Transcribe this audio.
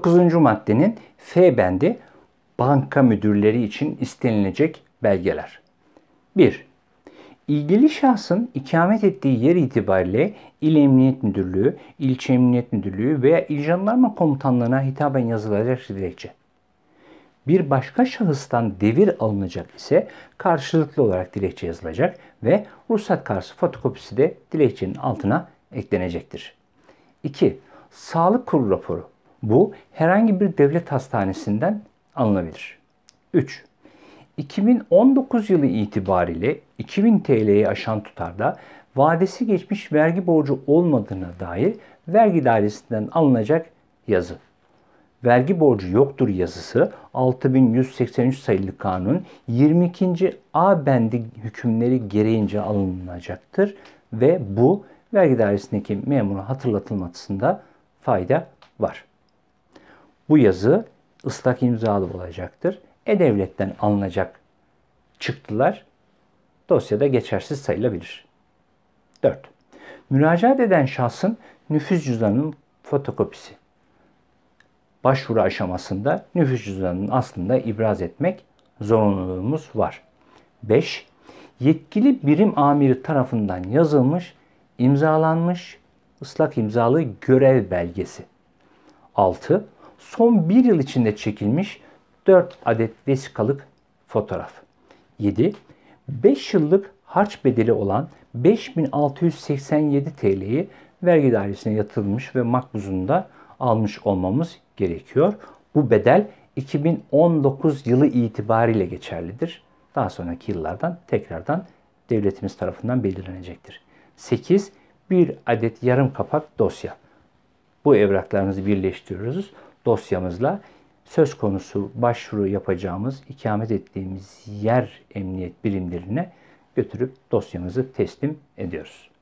9. maddenin F bendi banka müdürleri için istenilecek belgeler. 1. İlgili şahsın ikamet ettiği yer itibariyle İl Emniyet Müdürlüğü, ilçe Emniyet Müdürlüğü veya İl Jandarma Komutanlığına hitaben yazılacak dilekçe. Bir başka şahıstan devir alınacak ise karşılıklı olarak dilekçe yazılacak ve ruhsat karşı fotokopisi de dilekçenin altına eklenecektir. 2. Sağlık kurulu raporu bu herhangi bir devlet hastanesinden alınabilir. 3. 2019 yılı itibariyle 2000 TL'yi aşan tutarda vadesi geçmiş vergi borcu olmadığına dair vergi dairesinden alınacak yazı. Vergi borcu yoktur yazısı 6183 sayılı kanun 22. A bendi hükümleri gereğince alınacaktır ve bu vergi dairesindeki memura hatırlatılmasında fayda var. Bu yazı ıslak imzalı olacaktır. E-Devlet'ten alınacak çıktılar dosyada geçersiz sayılabilir. 4. Müracaat eden şahsın nüfus cüzdanının fotokopisi. Başvuru aşamasında nüfus cüzdanını aslında ibraz etmek zorunluluğumuz var. 5. Yetkili birim amiri tarafından yazılmış, imzalanmış ıslak imzalı görev belgesi. 6 son bir yıl içinde çekilmiş 4 adet vesikalık fotoğraf. 7. 5 yıllık harç bedeli olan 5687 TL'yi vergi dairesine yatırılmış ve makbuzunda almış olmamız gerekiyor. Bu bedel 2019 yılı itibariyle geçerlidir. Daha sonraki yıllardan tekrardan devletimiz tarafından belirlenecektir. 8. Bir adet yarım kapak dosya. Bu evraklarınızı birleştiriyoruz dosyamızla söz konusu başvuru yapacağımız, ikamet ettiğimiz yer emniyet birimlerine götürüp dosyamızı teslim ediyoruz.